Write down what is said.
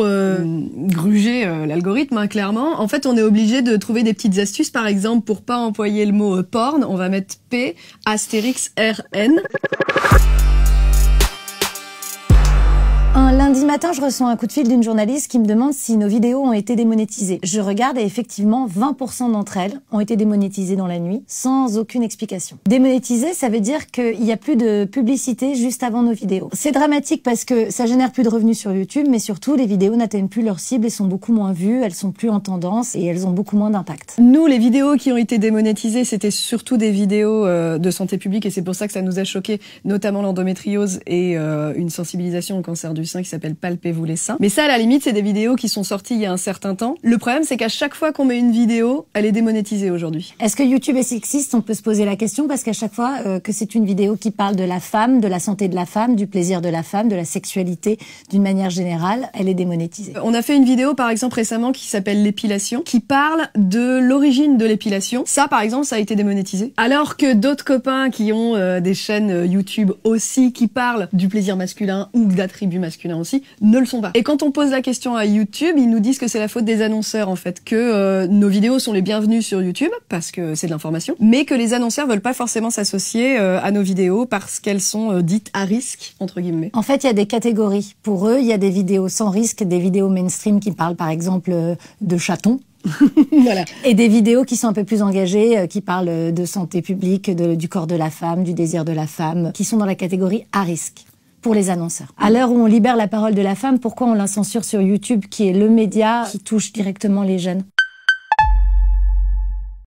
Euh, gruger euh, l'algorithme, hein, clairement. En fait, on est obligé de trouver des petites astuces. Par exemple, pour pas employer le mot euh, porn, on va mettre P, astérix, R, N. Lundi matin, je reçois un coup de fil d'une journaliste qui me demande si nos vidéos ont été démonétisées. Je regarde et effectivement, 20% d'entre elles ont été démonétisées dans la nuit, sans aucune explication. Démonétiser, ça veut dire qu'il n'y a plus de publicité juste avant nos vidéos. C'est dramatique parce que ça génère plus de revenus sur YouTube, mais surtout, les vidéos n'atteignent plus leur cible et sont beaucoup moins vues, elles sont plus en tendance et elles ont beaucoup moins d'impact. Nous, les vidéos qui ont été démonétisées, c'était surtout des vidéos euh, de santé publique et c'est pour ça que ça nous a choqué, notamment l'endométriose et euh, une sensibilisation au cancer du sein Palpez-vous les seins. Mais ça, à la limite, c'est des vidéos qui sont sorties il y a un certain temps. Le problème, c'est qu'à chaque fois qu'on met une vidéo, elle est démonétisée aujourd'hui. Est-ce que YouTube est sexiste On peut se poser la question parce qu'à chaque fois euh, que c'est une vidéo qui parle de la femme, de la santé de la femme, du plaisir de la femme, de la sexualité d'une manière générale, elle est démonétisée. On a fait une vidéo, par exemple, récemment qui s'appelle l'épilation, qui parle de l'origine de l'épilation. Ça, par exemple, ça a été démonétisé. Alors que d'autres copains qui ont euh, des chaînes euh, YouTube aussi qui parlent du plaisir masculin ou d'attributs masculins aussi, ne le sont pas. Et quand on pose la question à YouTube, ils nous disent que c'est la faute des annonceurs en fait, que euh, nos vidéos sont les bienvenues sur YouTube parce que c'est de l'information, mais que les annonceurs veulent pas forcément s'associer euh, à nos vidéos parce qu'elles sont euh, dites à risque entre guillemets. En fait, il y a des catégories. Pour eux, il y a des vidéos sans risque, des vidéos mainstream qui parlent par exemple de chatons. Et des vidéos qui sont un peu plus engagées, qui parlent de santé publique, du corps de la femme, du désir de la femme, qui sont dans la catégorie à risque pour les annonceurs. À l'heure où on libère la parole de la femme, pourquoi on la censure sur YouTube, qui est le média qui touche directement les jeunes